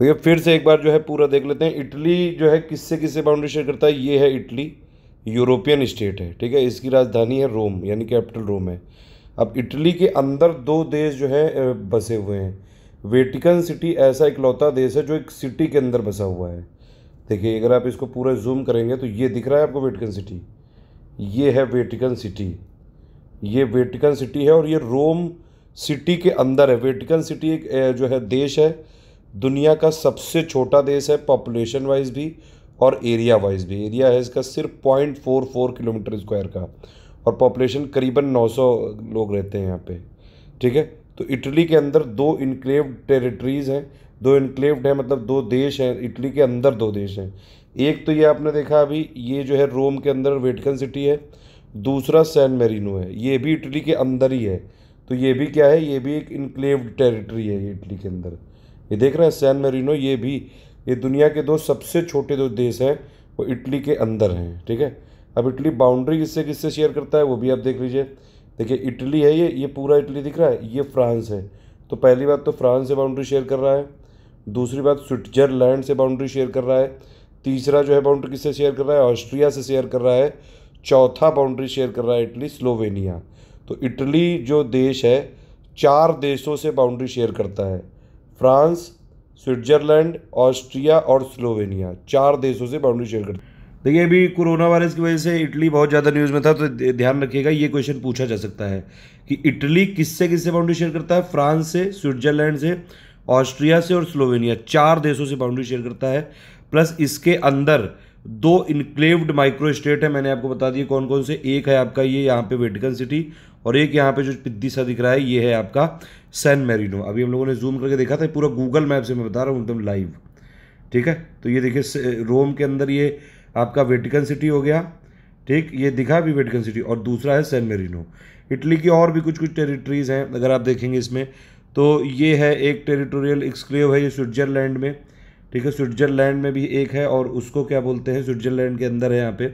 भैया फिर से एक बार जो है पूरा देख लेते हैं इटली जो है किससे किससे बाउंड्री शेयर करता है ये है इटली यूरोपियन स्टेट है ठीक है इसकी राजधानी है रोम यानी कैपिटल रोम है अब इटली के अंदर दो देश जो है बसे हुए हैं वेटिकन सिटी ऐसा इकलौता देश है जो एक सिटी के अंदर बसा हुआ है देखिए अगर आप इसको पूरा जूम करेंगे तो ये दिख रहा है आपको वेटिकन सिटी ये है वेटिकन सिटी ये वेटिकन सिटी है और ये रोम सिटी के अंदर है वेटिकन सिटी एक जो है देश है दुनिया का सबसे छोटा देश है पॉपुलेशन वाइज भी और एरिया वाइज भी एरिया है इसका सिर्फ point four four kilometre square का और पॉपुलेशन करीबन नौ सौ लोग रहते हैं यहाँ पे ठीक है तो इटली के अंदर दो इनक्लेव टेरिटरीज़ हैं दो इनक्लेव्ड हैं मतलब दो देश हैं इटली के अंदर दो देश हैं एक तो ये आपने देखा अभी ये जो है रोम के अंदर वेटिकन सिटी है दूसरा सैन मेरिनो है ये भी इटली के अंदर ही है तो ये भी क्या है ये भी एक इनक्लेव्ड टेरिटरी है इटली के अंदर ये देख रहे हैं सैन मेरिनो ये भी ये दुनिया के दो सबसे छोटे जो देश हैं वो इटली के अंदर हैं ठीक है अब इटली बाउंड्री किससे किससे शेयर करता है वो भी आप देख लीजिए देखिए इटली है ये ये पूरा इटली दिख रहा है ये फ्रांस है तो पहली बात तो फ्रांस से बाउंड्री शेयर कर रहा है दूसरी बात स्विट्जरलैंड से बाउंड्री शेयर कर रहा है तीसरा जो है बाउंड्री किससे शेयर कर रहा है ऑस्ट्रिया से शेयर कर रहा है चौथा बाउंड्री शेयर कर रहा है इटली स्लोवेनिया तो इटली जो देश है चार देशों से बाउंड्री शेयर करता है फ्रांस स्विट्जरलैंड ऑस्ट्रिया और स्लोवेनिया चार देशों से बाउंड्री शेयर करते देखिए अभी कोरोना वायरस की वजह से इटली बहुत ज़्यादा न्यूज़ में था तो ध्यान रखिएगा ये क्वेश्चन पूछा जा सकता है कि इटली किससे किससे बाउंड्री शेयर करता है फ्रांस से स्विट्जरलैंड से ऑस्ट्रिया से और स्लोवेनिया चार देशों से बाउंड्री शेयर करता है प्लस इसके अंदर दो इनक्लेव्ड माइक्रो स्टेट है मैंने आपको बता दिए कौन कौन से एक है आपका ये यहाँ पे वेटिकन सिटी और एक यहाँ पे जो पिद्दी सा दिख रहा है ये है आपका सैन मेरिनो अभी हम लोगों ने जूम करके देखा था पूरा गूगल मैप से मैं बता रहा हूँ एकदम लाइव ठीक है तो ये देखिए रोम के अंदर ये आपका वेटिकन सिटी हो गया ठीक ये दिखा भी वेटिकन सिटी और दूसरा है सैन मेरिनो इटली की और भी कुछ कुछ टेरिटरीज़ हैं अगर आप देखेंगे इसमें तो ये है एक टेरिटोरियल एक्सक्लेव है ये स्विट्ज़रलैंड में ठीक है स्विट्ज़रलैंड में भी एक है और उसको क्या बोलते हैं स्विट्ज़रलैंड के अंदर है यहाँ पे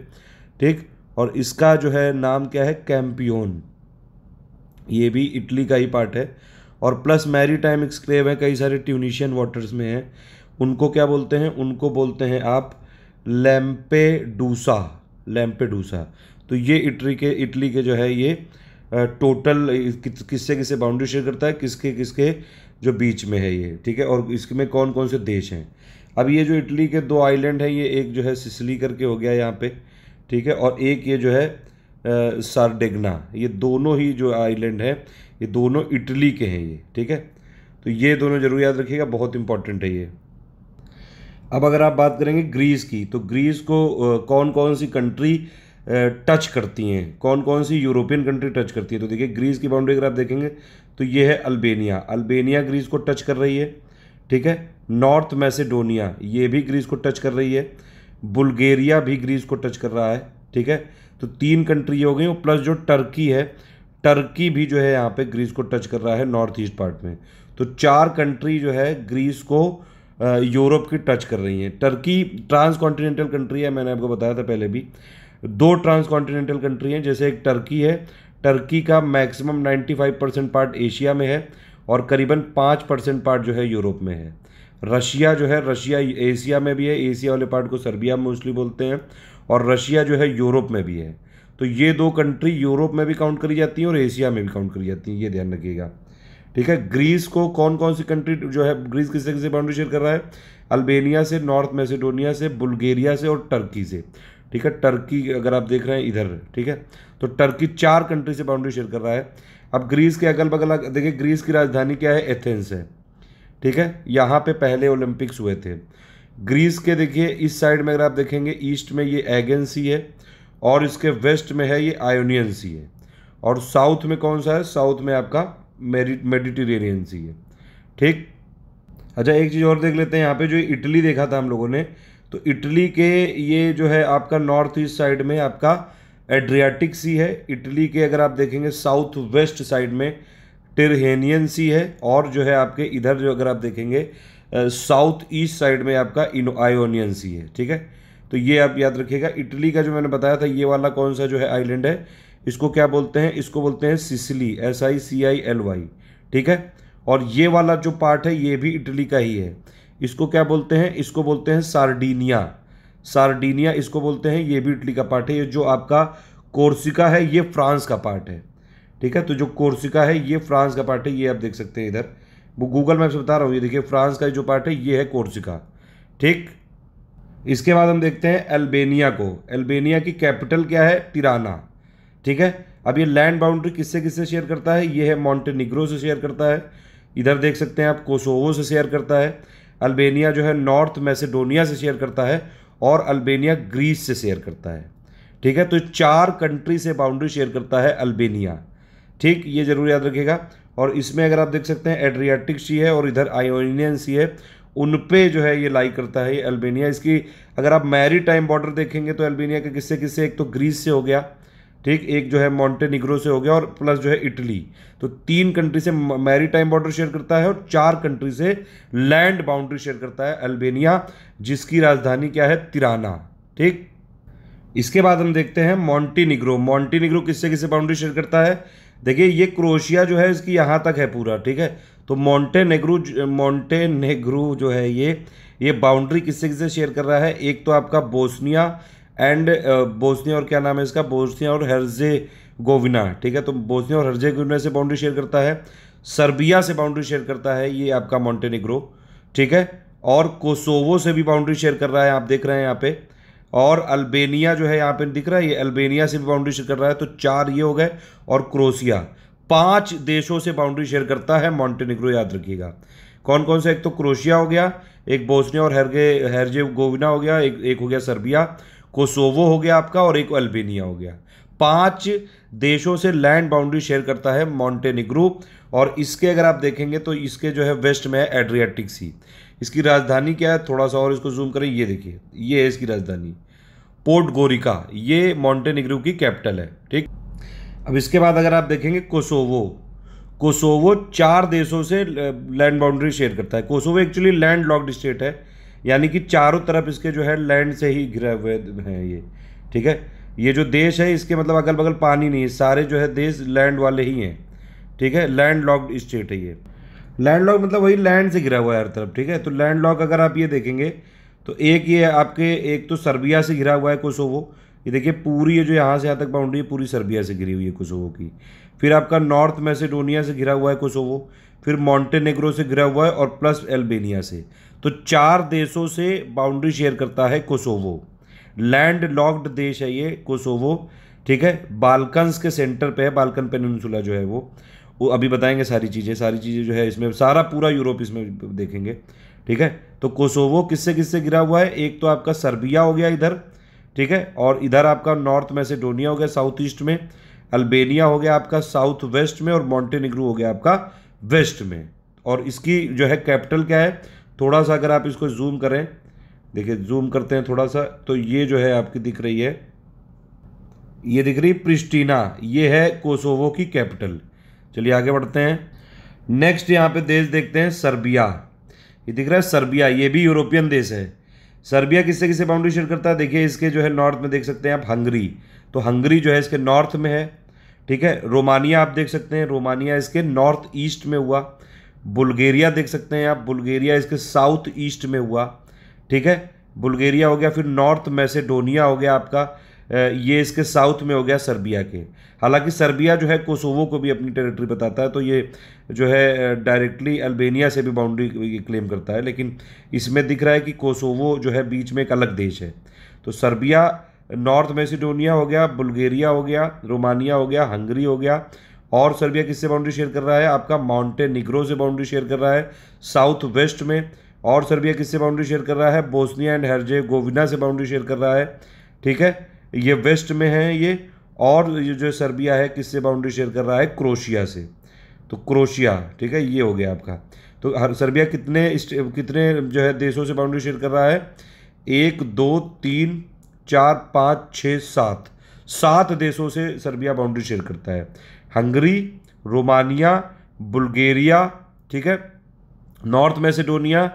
ठीक और इसका जो है नाम क्या है कैम्पियोन ये भी इटली का ही पार्ट है और प्लस मैरी टाइम एक्सक्लेव है कई सारे ट्यूनिशियन वाटर्स में हैं उनको क्या बोलते हैं उनको बोलते हैं आप लैम्पे डूसा लैम्पे डूसा तो ये इटली के इटली के जो है ये टोटल किससे किससे बाउंड्री शेयर करता है किसके किसके जो बीच में है ये ठीक है और इसमें कौन कौन से देश हैं अब ये जो इटली के दो आइलैंड हैं ये एक जो है सिसली करके हो गया यहाँ पे ठीक है और एक ये जो है सारडेगना ये दोनों ही जो आइलैंड हैं ये दोनों इटली के हैं ये ठीक है तो ये दोनों जरूर याद रखिएगा बहुत इंपॉर्टेंट है ये अब अगर आप बात करेंगे ग्रीस की तो ग्रीस को कौन कौन सी कंट्री टच करती हैं कौन कौन सी यूरोपियन कंट्री टच करती है तो देखिए ग्रीस की बाउंड्री अगर आप देखेंगे तो ये है अल्बेनिया अल्बेनिया ग्रीस को टच कर रही है ठीक है नॉर्थ मैसेडोनिया ये भी ग्रीस को टच कर रही है बुल्गेरिया भी ग्रीस को टच कर रहा है ठीक है तो तीन कंट्री हो गई और प्लस जो टर्की है टर्की भी जो है यहाँ पे ग्रीस को टच कर रहा है नॉर्थ ईस्ट पार्ट में तो चार कंट्री जो है ग्रीस को यूरोप की टच कर रही हैं टर्की ट्रांस कॉन्टीनेंटल कंट्री है मैंने आपको बताया था पहले भी दो ट्रांस कॉन्टीनेंटल कंट्री हैं जैसे एक टर्की है टर्की का मैक्सिमम 95 परसेंट पार्ट एशिया में है और करीबन पाँच परसेंट पार्ट जो है यूरोप में है रशिया जो है रशिया एशिया में भी है एशिया वाले पार्ट को सर्बिया मोस्टली बोलते हैं और रशिया जो है यूरोप में भी है तो ये दो कंट्री यूरोप में भी काउंट करी जाती हैं और एशिया में भी काउंट करी जाती हैं ये ध्यान रखिएगा ठीक है ग्रीस को कौन कौन सी कंट्री जो है ग्रीस किस तरीके से बाउंड्री शेयर कर रहा है अल्बेनिया से नॉर्थ मैसेडोनिया से बुल्गेरिया से और टर्की से ठीक है टर्की अगर आप देख रहे हैं इधर ठीक है तो टर्की चार कंट्री से बाउंड्री शेयर कर रहा है अब ग्रीस के अगल बगल देखिए ग्रीस की राजधानी क्या है एथेंस है ठीक है यहाँ पे पहले ओलंपिक्स हुए थे ग्रीस के देखिए इस साइड में अगर आप देखेंगे ईस्ट में ये एगेन सी है और इसके वेस्ट में है ये आयोनियन सी है और साउथ में कौन सा है साउथ में आपका मेडिटेरेनियन सी है ठीक अच्छा एक चीज़ और देख लेते हैं यहाँ पे जो इटली देखा था हम लोगों ने तो इटली के ये जो है आपका नॉर्थ ईस्ट साइड में आपका एड्रियाटिक सी है इटली के अगर आप देखेंगे साउथ वेस्ट साइड में टिरहेनियन सी है और जो है आपके इधर जो अगर आप देखेंगे साउथ ईस्ट साइड में आपका इन आयोनियन सी है ठीक है तो ये आप याद रखिएगा इटली का जो मैंने बताया था ये वाला कौन सा जो है आइलैंड है इसको क्या बोलते हैं इसको बोलते हैं Sicily S I C I L Y ठीक है और ये वाला जो पार्ट है ये भी इटली का ही है इसको क्या बोलते हैं इसको बोलते हैं सार्डीनिया सार्डीनिया इसको बोलते हैं ये भी इटली का पार्ट है ये जो आपका कोर्सिका है ये फ्रांस का पार्ट है ठीक है तो जो कोर्सिका है ये फ्रांस का पार्ट है ये आप देख सकते हैं इधर वो गूगल मैप से बता रहा हूँ ये देखिए फ्रांस का जो पार्ट है ये है कोर्सिका ठीक इसके बाद हम देखते हैं अल्बेनिया को अल्बेनिया की कैपिटल क्या है टिराना ठीक है अब ये लैंड बाउंड्री किससे किससे शेयर करता है ये है मॉन्टेनिग्रो से शेयर करता है इधर देख सकते हैं आप कोसोवो से शेयर करता है अल्बेनिया जो है नॉर्थ मैसेडोनिया से शेयर करता है और अल्बेनिया ग्रीस से शेयर करता है ठीक है तो चार कंट्री से बाउंड्री शेयर करता है अल्बेनिया ठीक ये जरूर याद रखेगा और इसमें अगर आप देख सकते हैं एड्रियाटिक सी है और इधर आयोनियन सी है उन पे जो है ये लाई करता है ये अल्बेनिया इसकी अगर आप मैरी टाइम बॉर्डर देखेंगे तो अल्बेनिया के किससे किस्से एक तो ग्रीस से हो गया ठीक एक जो है मॉन्टेनिग्रो से हो गया और प्लस जो है इटली तो तीन कंट्री से मैरी टाइम बॉर्डर शेयर करता है और चार कंट्री से लैंड बाउंड्री शेयर करता है अल्बेनिया जिसकी राजधानी क्या है तिराना ठीक इसके बाद हम देखते हैं मॉन्टीनिग्रो मॉन्टीनिग्रो किससे किससे बाउंड्री शेयर करता है देखिए ये क्रोशिया जो है इसकी यहाँ तक है पूरा ठीक है तो मोंटे नेग्रू मोंटे नेग्रू जो है ये ये बाउंड्री किससे किससे शेयर कर रहा है एक तो आपका बोस्निया एंड बोस्निया और क्या नाम है इसका बोस्निया और हर्जे गोविना ठीक है तो बोस्निया और हर्जे गोविना से बाउंड्री शेयर करता है सर्बिया से बाउंड्री शेयर करता है ये आपका मोंटेनिग्रो ठीक है और कोसोवो से भी बाउंड्री शेयर कर रहा है आप देख रहे हैं यहाँ पे और अल्बेनिया जो है यहाँ पे दिख रहा है ये अल्बेनिया से भी बाउंड्री शेयर कर रहा है तो चार ये हो गए और क्रोसिया पांच देशों से बाउंड्री शेयर करता है मॉन्टेनिग्रो याद रखिएगा कौन कौन सा एक तो क्रोशिया हो गया एक बोस्निया और हरगे हेरजे गोविना हो गया एक एक हो गया सर्बिया कोसोवो हो गया आपका और एक अल्बेनिया हो गया पांच देशों से लैंड बाउंड्री शेयर करता है मॉन्टेनिग्रो और इसके अगर आप देखेंगे तो इसके जो है वेस्ट में है एड्रियाटिक सी इसकी राजधानी क्या है थोड़ा सा और इसको जूम करें ये देखिए ये है इसकी राजधानी पोर्ट गोरिका ये मॉन्टेनिग्रो की कैपिटल है ठीक अब इसके बाद अगर आप देखेंगे कोसोवो कोसोवो चार देशों से लैंड बाउंड्री शेयर करता है Kosovo actually land locked state है यानी कि चारों तरफ इसके जो है लैंड से ही घिरे हुए हैं ये ठीक है ये जो देश है इसके मतलब अगल बगल पानी नहीं है सारे जो है देश लैंड वाले ही हैं ठीक है लैंड लॉक्ड स्टेट है ये लैंड लॉक मतलब वही लैंड से घिरा हुआ है हर तरफ ठीक है तो लैंड लॉक अगर आप ये देखेंगे तो एक ये आपके एक तो सर्बिया से घिरा हुआ है कोसोवो ये देखिए पूरी ये जो यहाँ से यहाँ तक बाउंड्री है पूरी सर्बिया से घिरी हुई है कोसोवो की फिर आपका नॉर्थ मैसेडोनिया से घिरा हुआ है कोसोवो फिर मॉन्टेनेग्रो से घिरा हुआ है और प्लस एल्बेनिया से तो चार देशों से बाउंड्री शेयर करता है कोसोवो लैंड लॉक्ड देश है ये कोसोवो ठीक है बालकन्स के सेंटर पे है बालकन पेनसुला जो है वो वो अभी बताएंगे सारी चीज़ें सारी चीज़ें जो है इसमें सारा पूरा यूरोप इसमें देखेंगे ठीक है तो कोसोवो किससे किससे गिरा हुआ है एक तो आपका सर्बिया हो गया इधर ठीक है और इधर आपका नॉर्थ मैसेडोनिया हो गया साउथ ईस्ट में अल्बेनिया हो गया आपका साउथ वेस्ट में और मॉन्टेनिग्रो हो गया आपका वेस्ट में और इसकी जो है कैपिटल क्या है थोड़ा सा अगर आप इसको जूम करें देखिए जूम करते हैं थोड़ा सा तो ये जो है आपकी दिख रही है ये दिख रही प्रिस्टीना ये है कोसोवो की कैपिटल चलिए आगे बढ़ते हैं नेक्स्ट यहाँ पे देश देखते हैं सर्बिया ये दिख रहा है सर्बिया ये भी यूरोपियन देश है सर्बिया किससे किससे बाउंड्री शेयर करता है देखिए इसके जो है नॉर्थ में देख सकते हैं आप हंगरी तो हंगरी जो है इसके नॉर्थ में है ठीक है रोमानिया आप देख सकते हैं रोमानिया इसके नॉर्थ ईस्ट में हुआ बुल्गेरिया देख सकते हैं आप बुल्गेरिया इसके साउथ ईस्ट में हुआ ठीक है बुल्गेरिया हो गया फिर नॉर्थ मैसेडोनिया हो गया आपका ये इसके साउथ में हो गया सर्बिया के हालांकि सर्बिया जो है कोसोवो को भी अपनी टेरिटरी बताता है तो ये जो है डायरेक्टली अल्बेनिया से भी बाउंड्री क्लेम करता है लेकिन इसमें दिख रहा है कि कोसोवो जो है बीच में एक अलग देश है तो सर्बिया नॉर्थ मैसिडोनिया हो गया बुल्गेरिया हो गया रोमानिया हो गया हंगरी हो गया और सर्बिया किससे बाउंड्री शेयर कर रहा है आपका माउंटे निग्रो से बाउंड्री शेयर कर रहा है साउथ वेस्ट में और सर्बिया किससे बाउंड्री शेयर कर रहा है बोस्निया एंड हर्जे गोविना से बाउंड्री शेयर कर रहा है ठीक है ये वेस्ट में है ये और ये जो सर्बिया है किससे बाउंड्री शेयर कर रहा है क्रोशिया से तो क्रोशिया ठीक है ये हो गया आपका तो हर सर्बिया कितने कितने जो है देशों से बाउंड्री शेयर कर रहा है एक दो तीन चार पाँच छः सात सात देशों से सर्बिया बाउंड्री शेयर करता है हंगरी रोमानिया बुल्गेरिया ठीक है नॉर्थ मैसेडोनिया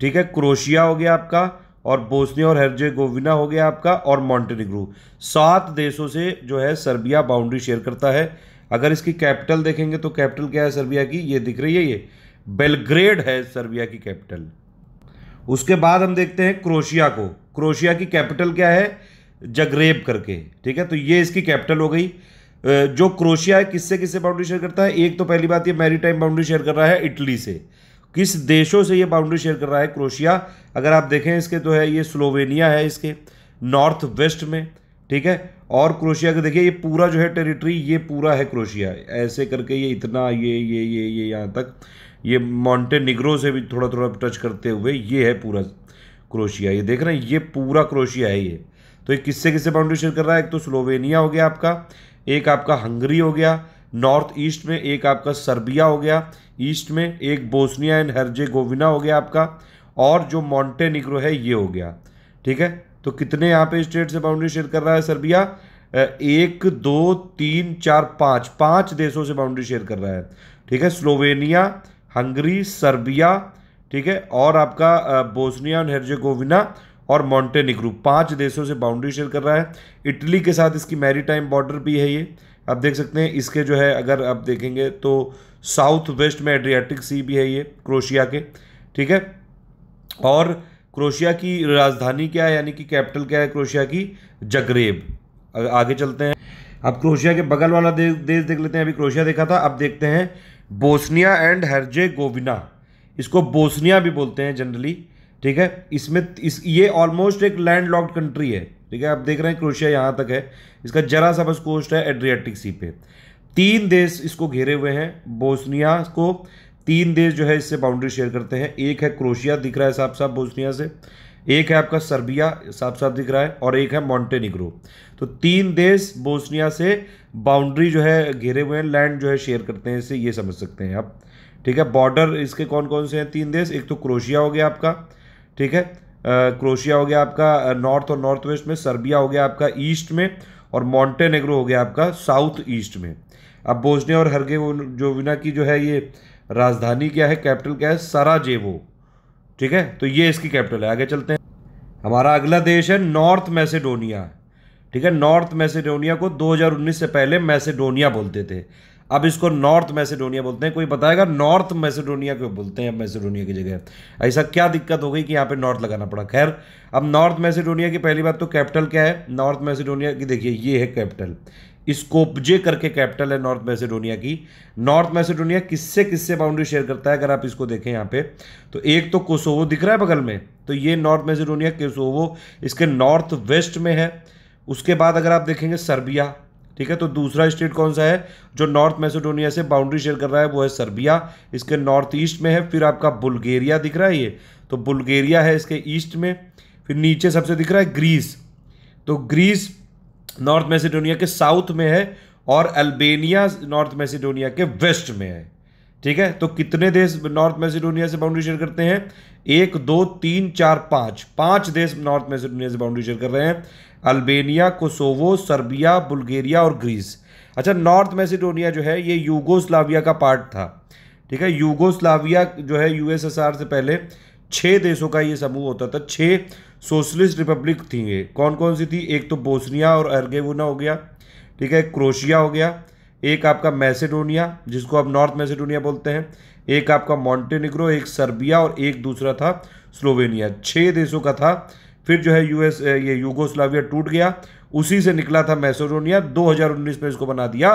ठीक है क्रोशिया हो गया आपका और बोस्निया और गोविना हो गया आपका और मॉन्टेनिग्रो सात देशों से जो है सर्बिया बाउंड्री शेयर करता है अगर इसकी कैपिटल देखेंगे तो कैपिटल क्या है सर्बिया की ये दिख रही है ये बेलग्रेड है सर्बिया की कैपिटल उसके बाद हम देखते हैं क्रोशिया को क्रोशिया की कैपिटल क्या है जगरेब करके ठीक है तो ये इसकी कैपिटल हो गई जो क्रोशिया है किससे किससे बाउंड्री शेयर करता है एक तो पहली बात ये मैरी बाउंड्री शेयर कर रहा है इटली से किस देशों से ये बाउंड्री शेयर कर रहा है क्रोशिया अगर आप देखें इसके तो है ये स्लोवेनिया है इसके नॉर्थ वेस्ट में ठीक है और क्रोशिया का देखिए ये पूरा जो है टेरिटरी ये पूरा है क्रोशिया ऐसे करके ये इतना ये ये ये ये यहाँ तक ये मॉन्टेनिग्रो से भी थोड़ा थोड़ा टच करते हुए ये है पूरा क्रोशिया ये देख रहे हैं ये पूरा क्रोशिया है ये तो ये किससे किससे बाउंड्री शेयर कर रहा है एक तो स्लोवेनिया हो गया आपका एक आपका हंगरी हो गया नॉर्थ ईस्ट में एक आपका सर्बिया हो गया ईस्ट में एक बोस्निया एंड गोविना हो गया आपका और जो मॉन्टेनिग्रो है ये हो गया ठीक है तो कितने यहाँ पे स्टेट से बाउंड्री शेयर कर रहा है सर्बिया एक दो तीन चार पाँच पाँच देशों से बाउंड्री शेयर कर रहा है ठीक है स्लोवेनिया हंगरी सर्बिया ठीक है और आपका बोस्निया और हेर्जेगोविना और मॉन्टेनिग्रू पांच देशों से बाउंड्री शेयर कर रहा है इटली के साथ इसकी मैरीटाइम बॉर्डर भी है ये आप देख सकते हैं इसके जो है अगर आप देखेंगे तो साउथ वेस्ट में एड्रियाटिक सी भी है ये क्रोशिया के ठीक है और क्रोशिया की राजधानी क्या है यानी कि कैपिटल क्या है क्रोशिया की जगरेब आगे चलते हैं अब क्रोशिया के बगल वाला देश देख लेते हैं अभी क्रोशिया देखा था अब देखते हैं बोस्निया एंड हरजे गोविना इसको बोस्निया भी बोलते हैं जनरली ठीक है इसमें इस ये ऑलमोस्ट एक लैंड लॉक्ड कंट्री है ठीक है आप देख रहे हैं क्रोशिया यहाँ तक है इसका जरा सा बस कोस्ट है एड्रियाटिक सी पे तीन देश इसको घेरे हुए हैं बोस्निया को तीन देश जो है इससे बाउंड्री शेयर करते हैं एक है क्रोशिया दिख रहा है साफ साफ बोस्निया से एक है आपका सर्बिया साफ साफ दिख रहा है और एक है मॉन्टेनिग्रो तो तीन देश बोस्निया से बाउंड्री जो है घेरे हुए हैं लैंड जो है शेयर करते हैं इससे ये समझ सकते हैं आप ठीक है बॉर्डर इसके कौन कौन से हैं तीन देश एक तो क्रोशिया हो गया आपका ठीक है क्रोशिया हो गया आपका नॉर्थ और नॉर्थ वेस्ट में सर्बिया हो गया आपका ईस्ट में और मॉन्टेनेग्रो हो गया आपका साउथ ईस्ट में अब बोस्निया और हरगे जो विना की जो है ये राजधानी क्या है कैपिटल क्या है सराजेवो ठीक है तो ये इसकी कैपिटल है आगे चलते हैं हमारा अगला देश है नॉर्थ मैसेडोनिया ठीक है नॉर्थ मैसेडोनिया को 2019 से पहले मैसेडोनिया बोलते थे अब इसको नॉर्थ मैसेडोनिया बोलते हैं कोई बताएगा नॉर्थ मैसेडोनिया क्यों बोलते हैं अब मैसेडोनिया की जगह ऐसा क्या दिक्कत हो गई कि यहाँ पे नॉर्थ लगाना पड़ा खैर अब नॉर्थ मैसेडोनिया की पहली बात तो कैपिटल क्या है नॉर्थ मैसेडोनिया की देखिए ये है कैपिटल स्कोपजे करके कैपिटल है नॉर्थ मैसेडोनिया की नॉर्थ मैसेडोनिया किससे किससे बाउंड्री शेयर करता है अगर आप इसको देखें यहाँ पे तो एक तो कोसोवो दिख रहा है बगल में तो ये नॉर्थ मैसेडोनिया कोसोवो इसके नॉर्थ वेस्ट में है उसके बाद अगर आप देखेंगे सर्बिया ठीक है तो दूसरा स्टेट कौन सा है जो नॉर्थ मैसेडोनिया से बाउंड्री शेयर कर रहा है वो है सर्बिया इसके नॉर्थ ईस्ट में है फिर आपका बुल्गेरिया दिख रहा है ये तो बुल्गेरिया है इसके ईस्ट में फिर नीचे सबसे दिख रहा है ग्रीस तो ग्रीस नॉर्थ मैसेडोनिया के साउथ में है और अल्बेनिया नॉर्थ मैसेडोनिया के वेस्ट में है ठीक है तो कितने देश नॉर्थ मैसिडोनिया से बाउंड्री शेयर करते हैं एक दो तीन चार पाँच पाँच देश नॉर्थ मैसिडोनिया से बाउंड्री शेयर कर रहे हैं अल्बेनिया कोसोवो सर्बिया बुल्गेरिया और ग्रीस अच्छा नॉर्थ मैसिडोनिया जो है ये यूगोस्लाविया का पार्ट था ठीक है यूगोस्लाविया जो है यूएसएसआर से पहले छः देशों का ये समूह होता था छः सोशलिस्ट रिपब्लिक थी ये कौन कौन सी थी एक तो बोस्निया और अर्गेवुना हो गया ठीक है क्रोशिया हो गया एक आपका मैसेडोनिया जिसको आप नॉर्थ मैसेडोनिया बोलते हैं एक आपका मॉन्टेनिग्रो एक सर्बिया और एक दूसरा था स्लोवेनिया छः देशों का था फिर जो है यूएस ये यूगोस्लाविया टूट गया उसी से निकला था मैसेडोनिया 2019 में इसको बना दिया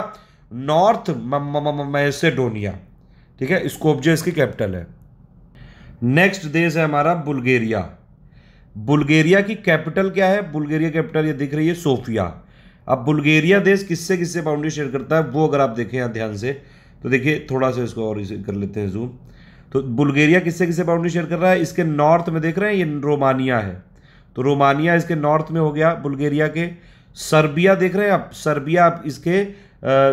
नॉर्थ मैसेडोनिया ठीक है स्कोपजे इसकी कैपिटल है नेक्स्ट देश है हमारा बुल्गेरिया बुल्गेरिया की कैपिटल क्या है बुल्गेरिया कैपिटल ये दिख रही है सोफिया अब बुल्गेरिया देश किससे किससे बाउंड्री शेयर करता है वो अगर आप देखें यहाँ ध्यान से तो देखिए थोड़ा सा इसको और इसे कर लेते हैं जूम तो बुल्गेरिया किससे किससे बाउंड्री शेयर कर रहा है इसके नॉर्थ में देख रहे हैं ये रोमानिया है तो रोमानिया इसके नॉर्थ में हो गया बुल्गेरिया के सर्बिया देख रहे हैं आप सर्बिया आप इसके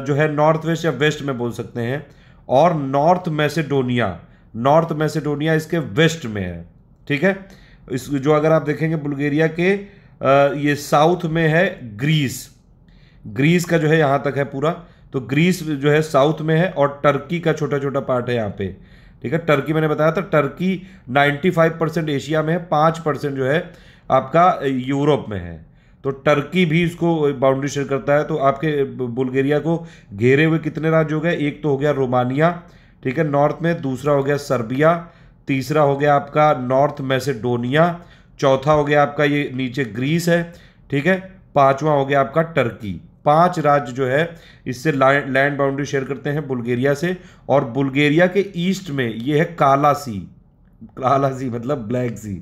जो है नॉर्थ वेस्ट या वेस्ट में बोल सकते हैं और नॉर्थ मैसेडोनिया नॉर्थ मैसेडोनिया इसके वेस्ट में है ठीक है इस जो अगर आप देखेंगे बुल्गेरिया के ये साउथ में है ग्रीस ग्रीस का जो है यहाँ तक है पूरा तो ग्रीस जो है साउथ में है और टर्की का छोटा छोटा पार्ट है यहाँ पे ठीक है टर्की मैंने बताया था टर्की 95 परसेंट एशिया में है पाँच परसेंट जो है आपका यूरोप में है तो टर्की भी इसको बाउंड्री शेयर करता है तो आपके बुल्गेरिया को घेरे हुए कितने राज्य हो गए एक तो हो गया रोमानिया ठीक है नॉर्थ में दूसरा हो गया सर्बिया तीसरा हो गया आपका नॉर्थ मैसेडोनिया चौथा हो गया आपका ये नीचे ग्रीस है ठीक है पाँचवा हो गया आपका टर्की पांच राज्य जो है इससे लैंड बाउंड्री शेयर करते हैं बुल्गेरिया से और बुल्गेरिया के ईस्ट में ये है काला सी काला सी मतलब ब्लैक सी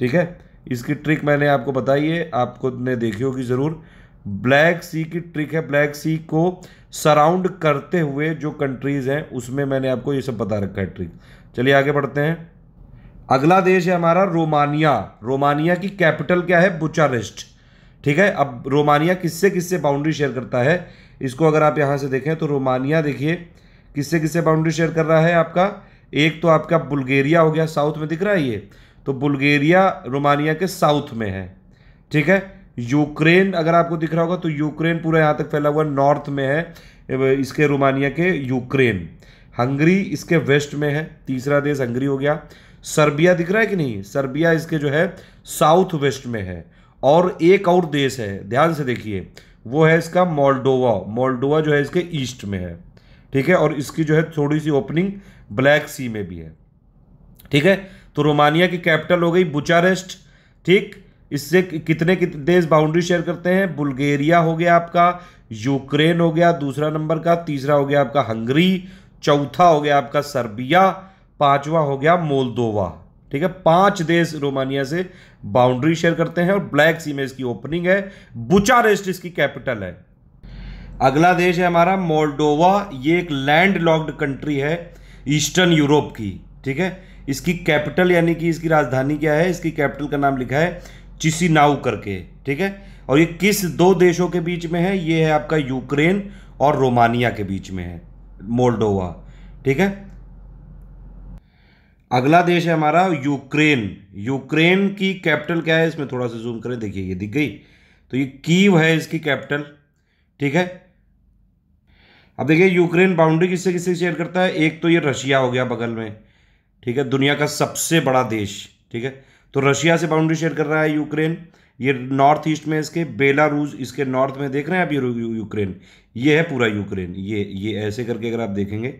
ठीक है इसकी ट्रिक मैंने आपको बताई है आपको ने देखी होगी ज़रूर ब्लैक सी की ट्रिक है ब्लैक सी को सराउंड करते हुए जो कंट्रीज़ हैं उसमें मैंने आपको ये सब बता रखा है ट्रिक चलिए आगे बढ़ते हैं अगला देश है हमारा रोमानिया रोमानिया की कैपिटल क्या है बुचारेस्ट ठीक है अब रोमानिया किससे किससे बाउंड्री शेयर करता है इसको अगर आप यहाँ से देखें तो रोमानिया देखिए किससे किससे बाउंड्री शेयर कर रहा है आपका एक तो आपका बुल्गेरिया हो गया साउथ में दिख रहा है ये तो बुल्गेरिया रोमानिया के साउथ में है ठीक है यूक्रेन अगर आपको दिख रहा होगा तो यूक्रेन पूरा यहाँ तक फैला हुआ नॉर्थ में है इसके रोमानिया के यूक्रेन हंगरी इसके वेस्ट में है तीसरा देश हंगरी हो गया सर्बिया दिख रहा है कि नहीं सर्बिया इसके जो है साउथ वेस्ट में है और एक और देश है ध्यान से देखिए वो है इसका मोल्डोवा मोल्डोवा जो है इसके ईस्ट में है ठीक है और इसकी जो है थोड़ी सी ओपनिंग ब्लैक सी में भी है ठीक है तो रोमानिया की कैपिटल हो गई बुचारेस्ट ठीक इससे कितने कितने देश बाउंड्री शेयर करते हैं बुल्गेरिया हो गया आपका यूक्रेन हो गया दूसरा नंबर का तीसरा हो गया आपका हंगरी चौथा हो गया आपका सर्बिया पांचवा हो गया मोल्डोवा ठीक है पांच देश रोमानिया से बाउंड्री शेयर करते हैं और ब्लैक सी में इसकी ओपनिंग है बुचारेस्ट इसकी कैपिटल है अगला देश है हमारा मोल्डोवा ये एक लैंड लॉक्ड कंट्री है ईस्टर्न यूरोप की ठीक है इसकी कैपिटल यानी कि इसकी राजधानी क्या है इसकी कैपिटल का नाम लिखा है चिसिनाउ करके ठीक है और ये किस दो देशों के बीच में है ये है आपका यूक्रेन और रोमानिया के बीच में है मोल्डोवा ठीक है अगला देश है हमारा यूक्रेन यूक्रेन की कैपिटल क्या है इसमें थोड़ा सा जूम करें देखिए ये दिख गई तो ये कीव है इसकी कैपिटल ठीक है अब देखिए यूक्रेन बाउंड्री किससे किससे शेयर करता है एक तो ये रशिया हो गया बगल में ठीक है दुनिया का सबसे बड़ा देश ठीक है तो रशिया से बाउंड्री शेयर कर रहा है यूक्रेन ये नॉर्थ ईस्ट में इसके बेलारूस इसके नॉर्थ में देख रहे हैं आप ये यूक्रेन ये है पूरा यूक्रेन ये ये ऐसे करके अगर आप देखेंगे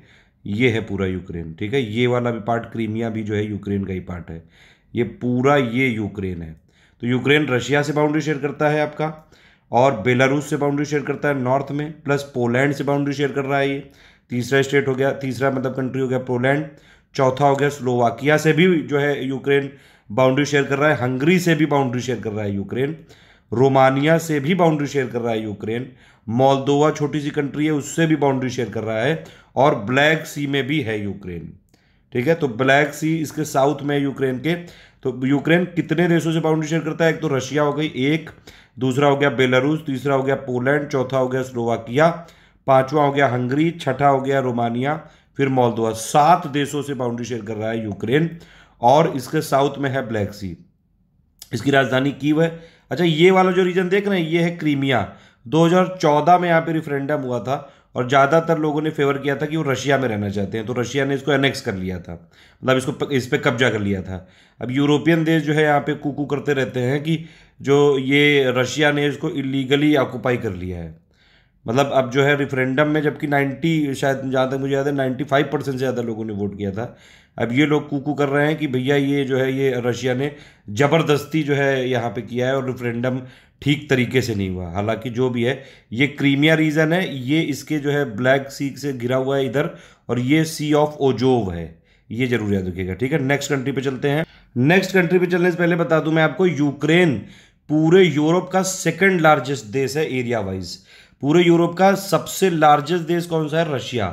ये है पूरा यूक्रेन ठीक है ये वाला भी पार्ट क्रीमिया भी जो है यूक्रेन का ही पार्ट है ये पूरा ये यूक्रेन है तो यूक्रेन रशिया से बाउंड्री शेयर करता है आपका और बेलारूस से बाउंड्री शेयर करता है नॉर्थ में प्लस पोलैंड से बाउंड्री शेयर कर रहा है ये तीसरा स्टेट हो गया तीसरा मतलब कंट्री हो गया पोलैंड चौथा हो गया स्लोवाकिया से भी जो है यूक्रेन बाउंड्री शेयर कर रहा है हंगरी से भी बाउंड्री शेयर कर रहा है यूक्रेन रोमानिया से भी बाउंड्री शेयर कर रहा है यूक्रेन मोलदोवा छोटी सी कंट्री है उससे भी बाउंड्री शेयर कर रहा है और ब्लैक सी में भी है यूक्रेन ठीक है तो ब्लैक सी इसके साउथ में है यूक्रेन के तो यूक्रेन कितने देशों से बाउंड्री शेयर करता है एक तो रशिया हो गई एक दूसरा हो गया बेलारूस तीसरा हो गया पोलैंड चौथा हो गया स्लोवाकिया पांचवा हो गया हंगरी छठा हो गया रोमानिया फिर मोलदोवा सात देशों से बाउंड्री शेयर कर रहा है यूक्रेन और इसके साउथ में है ब्लैक सी इसकी राजधानी कीव है अच्छा ये वाला जो रीजन देख रहे हैं ये है क्रीमिया 2014 में यहाँ पे रिफरेंडम हुआ था और ज़्यादातर लोगों ने फेवर किया था कि वो रशिया में रहना चाहते हैं तो रशिया ने इसको एनेक्स कर लिया था मतलब इसको इस पर कब्जा कर लिया था अब यूरोपियन देश जो है यहाँ पे कुकू करते रहते हैं कि जो ये रशिया ने इसको इलीगली ऑक्यूपाई कर लिया है मतलब अब जो है रिफरेंडम में जबकि 90 शायद जहाँ तक मुझे याद है 95 परसेंट से ज़्यादा लोगों ने वोट किया था अब ये लोग कुकू कर रहे हैं कि भैया ये जो है ये रशिया ने ज़बरदस्ती जो है यहाँ पे किया है और रिफरेंडम ठीक तरीके से नहीं हुआ हालांकि जो भी है ये क्रीमिया रीजन है ये इसके जो है ब्लैक सी से घिरा हुआ है इधर और ये सी ऑफ ओजोव है ये जरूर याद रखिएगा ठीक है नेक्स्ट कंट्री पे चलते हैं नेक्स्ट कंट्री पे चलने से पहले बता दूं मैं आपको यूक्रेन पूरे यूरोप का सेकंड लार्जेस्ट देश है एरिया वाइज पूरे यूरोप का सबसे लार्जेस्ट देश कौन सा है रशिया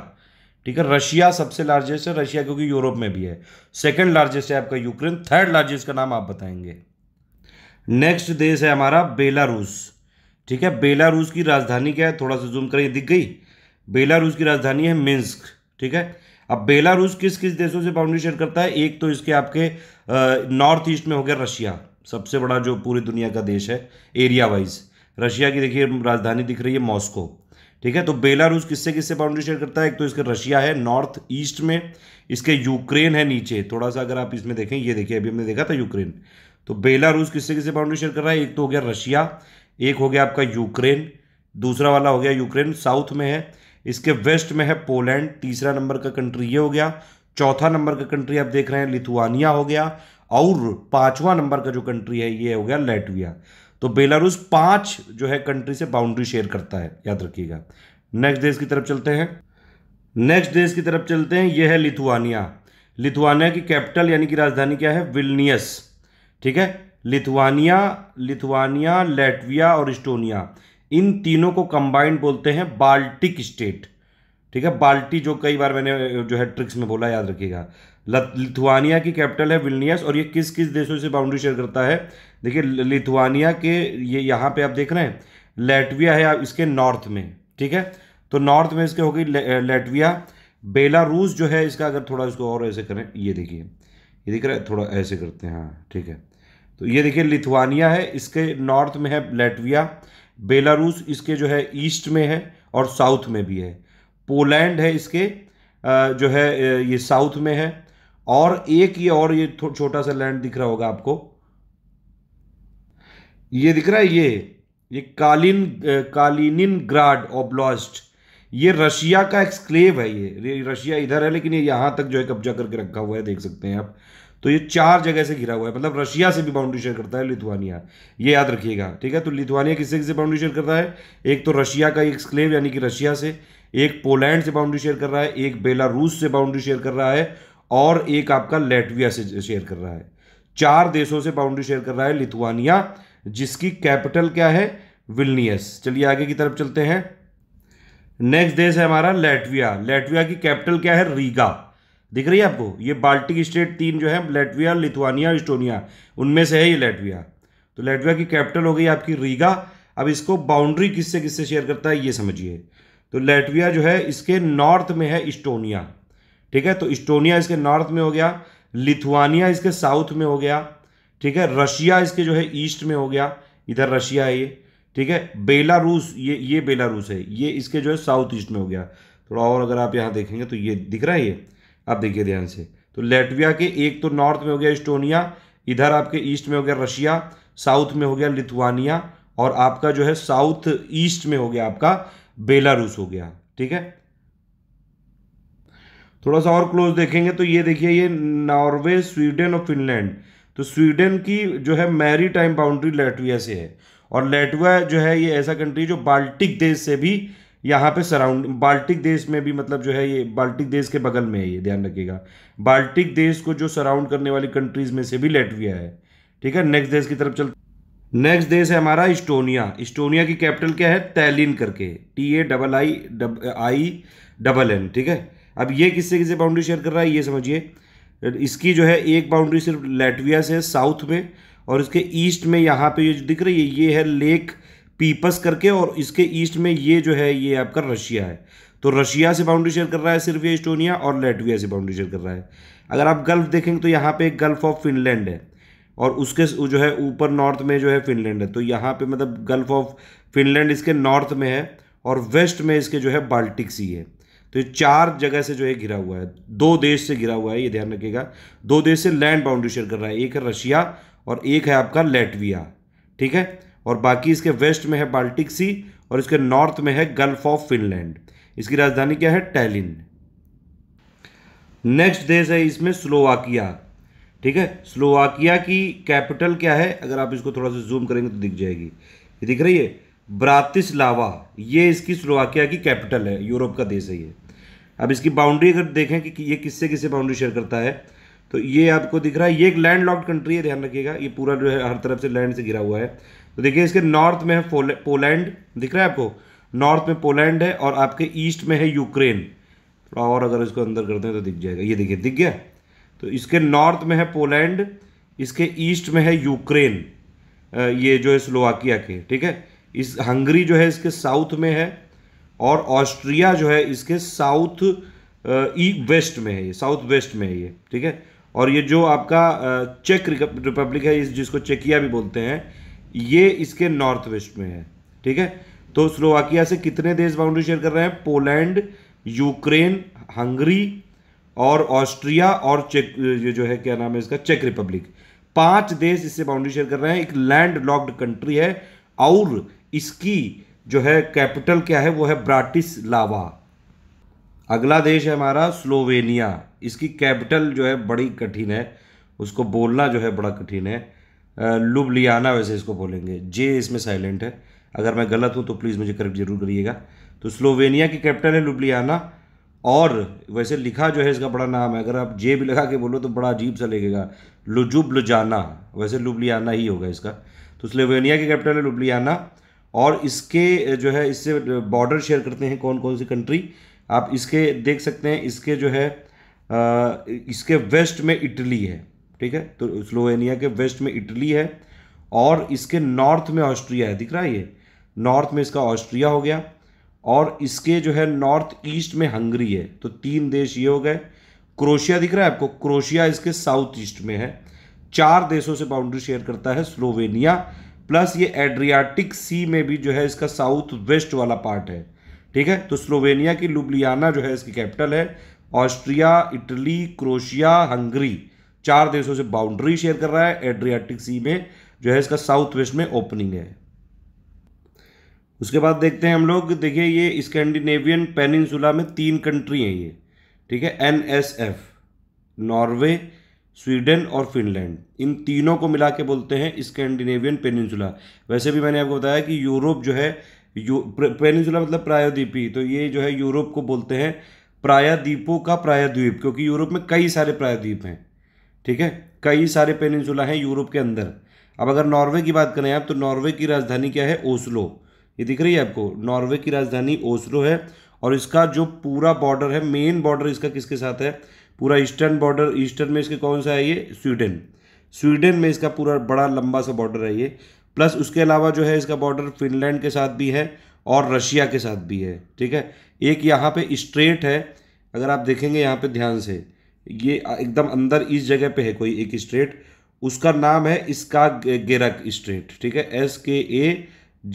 ठीक है रशिया सबसे लार्जेस्ट है रशिया क्योंकि यूरोप में भी है सेकंड लार्जेस्ट है आपका यूक्रेन थर्ड लार्जेस्ट का नाम आप बताएंगे नेक्स्ट देश है हमारा बेलारूस ठीक है बेलारूस की राजधानी क्या है थोड़ा सा जूम करिए दिख गई बेलारूस की राजधानी है मिन्स्क ठीक है अब बेलारूस किस किस देशों से बाउंड्री शेयर करता है एक तो इसके आपके नॉर्थ ईस्ट में हो गया रशिया सबसे बड़ा जो पूरी दुनिया का देश है एरिया वाइज रशिया की देखिए राजधानी दिख रही है मॉस्को ठीक है तो बेलारूस किससे किससे बाउंड्री शेयर करता है एक तो इसके रशिया है नॉर्थ ईस्ट में इसके यूक्रेन है नीचे थोड़ा सा अगर आप इसमें देखें ये देखिए अभी हमने देखा था यूक्रेन तो बेलारूस किससे किससे बाउंड्री शेयर कर रहा है एक तो हो गया रशिया एक हो गया आपका यूक्रेन दूसरा वाला हो गया यूक्रेन साउथ में है इसके वेस्ट में है पोलैंड तीसरा नंबर का कंट्री ये हो गया चौथा नंबर का कंट्री आप देख रहे हैं लिथुआनिया हो गया और पांचवा नंबर का जो कंट्री है ये हो गया लेटविया तो बेलारूस पांच जो है कंट्री से बाउंड्री शेयर करता है याद रखिएगा नेक्स्ट देश की तरफ चलते हैं नेक्स्ट देश की तरफ चलते हैं यह है लिथुआनिया लिथुआनिया की कैपिटल यानी कि राजधानी क्या है विलनियस ठीक है लिथुआनिया लिथुआनिया लेटविया और इस्टोनिया इन तीनों को कंबाइंड बोलते हैं बाल्टिक स्टेट ठीक है बाल्टी जो कई बार मैंने जो है ट्रिक्स में बोला याद रखिएगा लिथुआनिया की कैपिटल है विलनियस और ये किस किस देशों से बाउंड्री शेयर करता है देखिए लिथुआनिया के ये यहाँ पे आप देख रहे हैं लेटविया है आप इसके नॉर्थ में ठीक है तो नॉर्थ में इसके हो गई लेटविया बेलारूस जो है इसका अगर थोड़ा इसको और ऐसे करें ये देखिए ये दिख रहा है थोड़ा ऐसे करते हैं हाँ ठीक है तो ये देखिए लिथुआनिया है इसके नॉर्थ में है लेटविया बेलारूस इसके जो है ईस्ट में है और साउथ में भी है पोलैंड है इसके जो है ये साउथ में है और एक ये और ये छोटा सा लैंड दिख रहा होगा आपको ये दिख रहा है ये ये कालिन कालिनिन ग्राड ऑब्लॉस्ट ये रशिया का एक्सक्लेव है ये रशिया इधर है लेकिन ये यहाँ तक जो है कब्जा करके रखा हुआ है देख सकते हैं आप तो ये चार जगह से घिरा हुआ है मतलब रशिया से भी बाउंड्री शेयर करता है लिथुआनिया ये याद रखिएगा ठीक है तो लिथुआनिया किससे किससे बाउंड्री शेयर कर रहा है एक तो रशिया का एक स्लेव यानी कि रशिया से एक पोलैंड से बाउंड्री शेयर कर रहा है एक बेलारूस से बाउंड्री शेयर कर रहा है और एक आपका लेटविया से शेयर कर रहा है चार देशों से बाउंड्री शेयर कर रहा है लिथुआनिया जिसकी कैपिटल क्या है विलनियस चलिए आगे की तरफ चलते हैं नेक्स्ट देश है हमारा लेटविया लेटविया की कैपिटल क्या है रीगा दिख रही है आपको ये बाल्टिक स्टेट तीन जो है लेटविया लिथुआनिया इस्टोनिया उनमें से है ये लेटविया तो लेटविया की कैपिटल हो गई आपकी रीगा अब इसको बाउंड्री किससे किससे शेयर करता है ये समझिए तो लेटविया जो है इसके नॉर्थ में है इस्टोनिया ठीक है तो इस्टोनिया इसके नॉर्थ में हो गया लिथुआनिया इसके साउथ में हो गया ठीक है रशिया इसके जो है ईस्ट में हो गया इधर रशिया है ये ठीक है बेलारूस ये ये बेलारूस है ये इसके जो है साउथ ईस्ट में हो गया थोड़ा और अगर आप यहाँ देखेंगे तो ये दिख रहा है ये आप देखिए ध्यान से तो लेटविया के एक तो नॉर्थ में हो गया इस्टोनिया इधर आपके ईस्ट में हो गया रशिया साउथ में हो गया लिथुआनिया और आपका जो है साउथ ईस्ट में हो गया आपका बेलारूस हो गया ठीक है थोड़ा सा और क्लोज देखेंगे तो ये देखिए ये नॉर्वे स्वीडन और फिनलैंड तो स्वीडन की जो है मैरी टाइम बाउंड्री लेटविया से है और लेटविया जो है ये ऐसा कंट्री जो बाल्टिक देश से भी यहाँ पे सराउंड बाल्टिक देश में भी मतलब जो है ये बाल्टिक देश के बगल में है ये ध्यान रखिएगा बाल्टिक देश को जो सराउंड करने वाली कंट्रीज़ में से भी लेटविया है ठीक है नेक्स्ट देश की तरफ चल नेक्स्ट देश है हमारा इस्टोनिया इस्टोनिया की कैपिटल क्या है तैलिन करके T A double I double I double N ठीक है अब ये किससे किससे बाउंड्री शेयर कर रहा है ये समझिए इसकी जो है एक बाउंड्री सिर्फ लेटविया से साउथ में और इसके ईस्ट में यहाँ पे ये जो दिख रही है ये है लेक पीपस करके और इसके ईस्ट में ये जो है ये आपका रशिया है तो रशिया से बाउंड्री शेयर कर रहा है सिर्फ ये एस्टोनिया और लेटविया से बाउंड्री शेयर कर रहा है अगर आप गल्फ देखेंगे तो यहाँ पे गल्फ ऑफ फिनलैंड है और उसके जो है ऊपर नॉर्थ में जो है फिनलैंड है तो यहाँ पे मतलब गल्फ ऑफ फिनलैंड इसके नॉर्थ में है और वेस्ट में इसके जो है बाल्टिक सी है तो ये चार जगह से जो है घिरा हुआ है दो देश से घिरा हुआ है ये ध्यान रखिएगा दो देश से लैंड बाउंड्री शेयर कर रहा है एक है रशिया और एक है आपका लेटविया ठीक है और बाकी इसके वेस्ट में है बाल्टिक सी और इसके नॉर्थ में है गल्फ ऑफ फिनलैंड इसकी राजधानी क्या है टैलिन नेक्स्ट देश है इसमें स्लोवाकिया ठीक है स्लोवाकिया की कैपिटल क्या है अगर आप इसको थोड़ा सा जूम करेंगे तो दिख जाएगी ये दिख रही है ब्रातिस्लावा ये इसकी स्लोवाकिया की कैपिटल है यूरोप का देश है ये अब इसकी बाउंड्री अगर देखें कि ये किससे किससे बाउंड्री शेयर करता है तो ये आपको दिख रहा है ये एक लैंड लॉक्ड कंट्री है ध्यान रखिएगा ये पूरा जो है हर तरफ से लैंड से घिरा हुआ है तो देखिए इसके नॉर्थ में है पोलैंड दिख रहा है आपको नॉर्थ में पोलैंड है और आपके ईस्ट में है यूक्रेन थोड़ा और अगर इसको अंदर कर दें तो दिख जाएगा ये देखिए दिख गया तो इसके नॉर्थ में है पोलैंड इसके ईस्ट में है यूक्रेन ये जो है स्लोवाकिया के ठीक है इस हंगरी जो है इसके साउथ में है और ऑस्ट्रिया जो है इसके साउथ ई वेस्ट में है ये साउथ वेस्ट में है ये ठीक है और ये जो आपका चेक रिपब्लिक है इस जिसको चेकिया भी बोलते हैं ये इसके नॉर्थ वेस्ट में है ठीक है तो स्लोवाकिया से कितने देश बाउंड्री शेयर कर रहे हैं पोलैंड यूक्रेन हंगरी और ऑस्ट्रिया और चेक ये जो है क्या नाम है इसका चेक रिपब्लिक पांच देश इससे बाउंड्री शेयर कर रहे हैं एक लैंड लॉक्ड कंट्री है और इसकी जो है कैपिटल क्या है वो है ब्राटिस लावा अगला देश है हमारा स्लोवेनिया इसकी कैपिटल जो है बड़ी कठिन है उसको बोलना जो है बड़ा कठिन है लुबलियाना वैसे इसको बोलेंगे जे इसमें साइलेंट है अगर मैं गलत हूँ तो प्लीज़ मुझे करेक्ट जरूर करिएगा तो स्लोवेनिया की कैपिटल है लुबलियाना और वैसे लिखा जो है इसका बड़ा नाम है अगर आप जे भी लगा के बोलो तो बड़ा अजीब सा लगेगा लुजुब लुजाना वैसे लुबलियाना ही होगा इसका तो स्लोवेनिया की कैपिटल है लुबलियाना और इसके जो है इससे बॉर्डर शेयर करते हैं कौन कौन सी कंट्री आप इसके देख सकते हैं इसके जो है इसके वेस्ट में इटली है ठीक है तो स्लोवेनिया के वेस्ट में इटली है और इसके नॉर्थ में ऑस्ट्रिया है दिख रहा है ये नॉर्थ में इसका ऑस्ट्रिया हो गया और इसके जो है नॉर्थ ईस्ट में हंगरी है तो तीन देश ये हो गए क्रोशिया दिख रहा है आपको क्रोशिया इसके साउथ ईस्ट में है चार देशों से बाउंड्री शेयर करता है स्लोवेनिया प्लस ये एड्रियाटिक सी में भी जो है इसका साउथ वेस्ट वाला पार्ट है ठीक है तो स्लोवेनिया की लुबलियाना जो है इसकी कैपिटल है ऑस्ट्रिया इटली क्रोशिया हंगरी चार देशों से बाउंड्री शेयर कर रहा है एड्रियाटिक सी में जो है इसका साउथ वेस्ट में ओपनिंग है उसके बाद देखते हैं हम लोग देखिए ये स्कैंडिनेवियन पेनिनसुला में तीन कंट्री हैं ये ठीक है N S F Norway Sweden और फिनलैंड इन तीनों को मिला के बोलते हैं स्कैंडिनेवियन पेनिनसुला वैसे भी मैंने आपको बताया कि यूरोप जो है यू पेनिनसुला मतलब प्रायद्वीपी तो ये जो है यूरोप को बोलते हैं प्रायद्वीपों का प्रायद्वीप क्योंकि यूरोप में कई सारे प्रायद्वीप हैं ठीक है कई सारे पेनिनसुला हैं यूरोप के अंदर अब अगर नॉर्वे की बात करें आप तो नॉर्वे की राजधानी क्या है ओस्लो ये दिख रही है आपको नॉर्वे की राजधानी ओस्लो है और इसका जो पूरा बॉर्डर है मेन बॉर्डर इसका किसके साथ है पूरा ईस्टर्न बॉर्डर ईस्टर्न में इसके कौन सा है ये स्वीडन स्वीडन में इसका पूरा बड़ा लंबा सा बॉर्डर है ये प्लस उसके अलावा जो है इसका बॉर्डर फिनलैंड के साथ भी है और रशिया के साथ भी है ठीक है एक यहाँ पे स्ट्रेट है अगर आप देखेंगे यहाँ पे ध्यान से ये एकदम अंदर इस जगह पे है कोई एक स्ट्रेट उसका नाम है इसका गिरक स्ट्रेट ठीक है एस के ए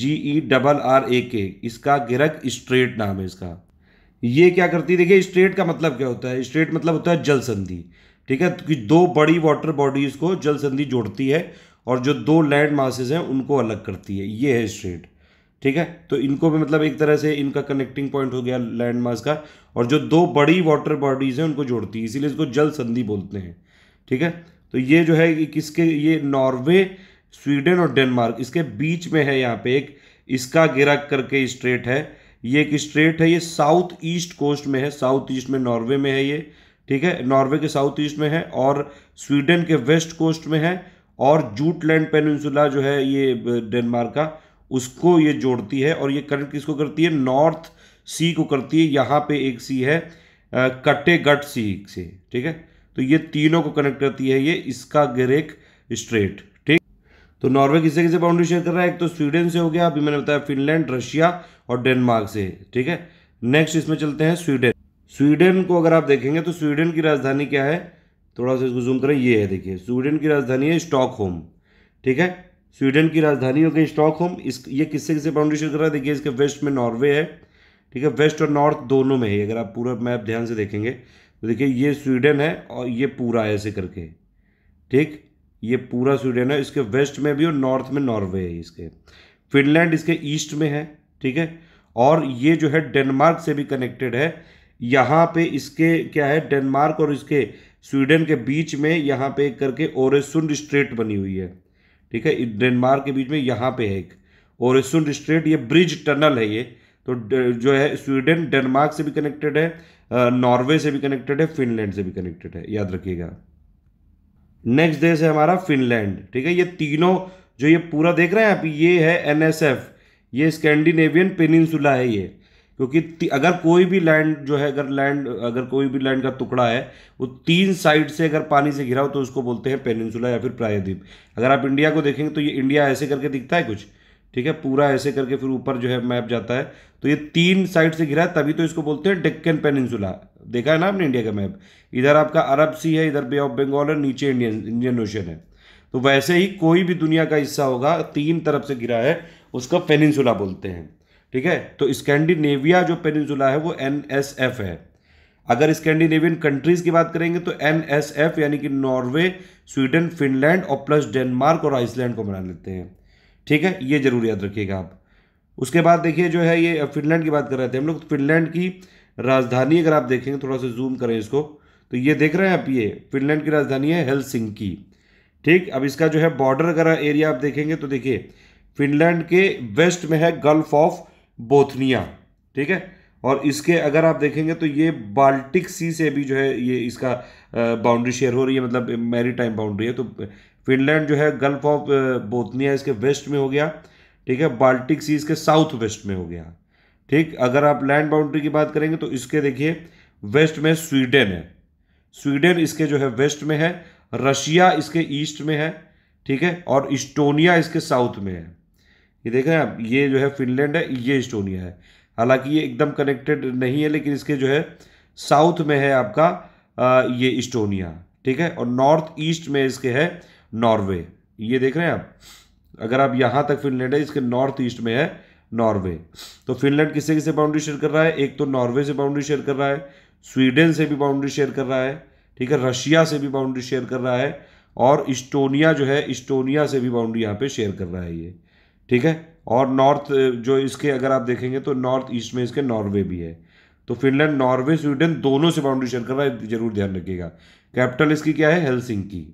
जी ई डबल आर ए के इसका गिरक स्ट्रेट नाम है इसका ये क्या करती है देखिए स्ट्रेट का मतलब क्या होता है स्ट्रेट मतलब होता है जल संधि ठीक है कि दो बड़ी वाटर बॉडीज़ को जल संधि जोड़ती है और जो दो लैंड मासेज हैं उनको अलग करती है ये है स्ट्रेट ठीक है तो इनको भी मतलब एक तरह से इनका कनेक्टिंग पॉइंट हो गया लैंड मास का और जो दो बड़ी वाटर बॉडीज़ हैं उनको जोड़ती है इसीलिए इसको जल संधि बोलते हैं ठीक है तो ये जो है किसके ये नॉर्वे स्वीडन और डेनमार्क इसके बीच में है यहाँ पे एक इसका गिरा करके स्ट्रेट है ये एक स्ट्रेट है ये साउथ ईस्ट कोस्ट में है साउथ ईस्ट में नॉर्वे में है ये ठीक है नॉर्वे के साउथ ईस्ट में है और स्वीडन के वेस्ट कोस्ट में है और जूटलैंड पेनसुला जो है ये डेनमार्क का उसको ये जोड़ती है और ये कनेक्ट किसको करती है नॉर्थ सी को करती है यहाँ पे एक सी है कटेगट कटे गट सी से ठीक है तो ये तीनों को कनेक्ट करती है ये इसका ग्रेक स्ट्रेट ठीक तो नॉर्वे किससे किसे बाउंड्री शेयर कर रहा है एक तो स्वीडन से हो गया अभी मैंने बताया फिनलैंड रशिया और डेनमार्क से ठीक है नेक्स्ट इसमें चलते हैं स्वीडन स्वीडन को अगर आप देखेंगे तो स्वीडन की राजधानी क्या है थोड़ा सा इसको जूम करें ये है देखिए स्वीडन की राजधानी है स्टॉकहोम ठीक है स्वीडन की राजधानी हो गई स्टॉकहोम इस ये किससे किससे बाउंड्री शेयर कर रहा है देखिए इसके वेस्ट में नॉर्वे है ठीक है वेस्ट और नॉर्थ दोनों में है अगर आप पूरा मैप ध्यान से देखेंगे तो देखिए ये स्वीडन है और ये पूरा है ऐसे करके ठीक ये पूरा स्वीडन है इसके वेस्ट में भी और नॉर्थ में नॉर्वे है इसके फिनलैंड इसके ईस्ट में है ठीक है और ये जो है डेनमार्क से भी कनेक्टेड है यहाँ पे इसके क्या है डेनमार्क और इसके स्वीडन के बीच में यहाँ पे करके ओरेसुंड स्ट्रेट बनी हुई है ठीक है डेनमार्क के बीच में यहाँ पे है एक और सुन स्ट्रेट ये ब्रिज टनल है ये तो जो है स्वीडन डेनमार्क से भी कनेक्टेड है नॉर्वे से भी कनेक्टेड है फिनलैंड से भी कनेक्टेड है याद रखिएगा नेक्स्ट देश है हमारा फिनलैंड ठीक है ये तीनों जो ये पूरा देख रहे हैं आप ये है एनएसएफ ये स्कैंडिनेवियन पेनिनसुला है ये क्योंकि अगर कोई भी लैंड जो है अगर लैंड अगर कोई भी लैंड का टुकड़ा है वो तीन साइड से अगर पानी से घिरा हो तो उसको बोलते हैं पेनिनसुला या फिर प्रायद्वीप अगर आप इंडिया को देखेंगे तो ये इंडिया ऐसे करके दिखता है कुछ ठीक है पूरा ऐसे करके फिर ऊपर जो है मैप जाता है तो ये तीन साइड से घिरा है तभी तो इसको बोलते हैं डेक्कन पेनिनसुला देखा है ना आपने इंडिया का मैप इधर आपका अरब सी है इधर बे ऑफ बंगाल है नीचे इंडियन इंडियन ओशन है तो वैसे ही कोई भी दुनिया का हिस्सा होगा तीन तरफ से घिरा है उसका पेनिनसुला बोलते हैं ठीक है तो स्कैंडिनेविया जो पेनिनसुला है वो एन एस एफ है अगर स्कैंडिनेवियन कंट्रीज की बात करेंगे तो एन एस एफ यानी कि नॉर्वे स्वीडन फिनलैंड और प्लस डेनमार्क और आइसलैंड को बना लेते हैं ठीक है ये जरूर याद रखिएगा आप उसके बाद देखिए जो है ये फिनलैंड की बात कर रहे थे हम लोग तो फिनलैंड की राजधानी अगर आप देखेंगे थोड़ा सा जूम करें इसको तो ये देख रहे हैं आप ये फिनलैंड की राजधानी है हेलसिंकी ठीक अब इसका जो है बॉर्डर अगर एरिया आप देखेंगे तो देखिए फिनलैंड के वेस्ट में है गल्फ ऑफ बोथनिया ठीक है और इसके अगर आप देखेंगे तो ये बाल्टिक सी से भी जो है ये इसका बाउंड्री शेयर हो रही है मतलब मेरी टाइम बाउंड्री है तो फिनलैंड जो है गल्फ ऑफ बोथनिया इसके वेस्ट में हो गया ठीक है बाल्टिक सी इसके साउथ वेस्ट में हो गया ठीक अगर आप लैंड बाउंड्री की बात करेंगे तो इसके देखिए वेस्ट में स्वीडन है स्वीडन इसके जो है वेस्ट में है रशिया इसके ईस्ट में है ठीक है और इस्टोनिया इसके साउथ में है ये देख रहे हैं आप ये जो है फिनलैंड है ये इस्टोनिया है हालांकि ये एकदम कनेक्टेड नहीं है लेकिन इसके जो है साउथ में है आपका आ, ये इस्टोनिया ठीक है और नॉर्थ ईस्ट में इसके है नॉर्वे ये देख रहे हैं आप अगर आप यहाँ तक फिनलैंड है इसके नॉर्थ ईस्ट में है नॉर्वे तो फिनलैंड किससे किससे बाउंड्री शेयर कर रहा है एक तो नॉर्वे से बाउंड्री शेयर कर रहा है स्वीडन से भी बाउंड्री शेयर कर रहा है ठीक है रशिया से भी बाउंड्री शेयर कर रहा है और इस्टोनिया जो है इस्टोनिया से भी बाउंड्री यहाँ पे शेयर कर रहा है ये ठीक है और नॉर्थ जो इसके अगर आप देखेंगे तो नॉर्थ ईस्ट में इसके नॉर्वे भी है तो फिनलैंड नॉर्वे स्वीडन दोनों से बाउंड्री शेयर कर रहा है जरूर ध्यान रखिएगा कैपिटल इसकी क्या है हेलसिंकी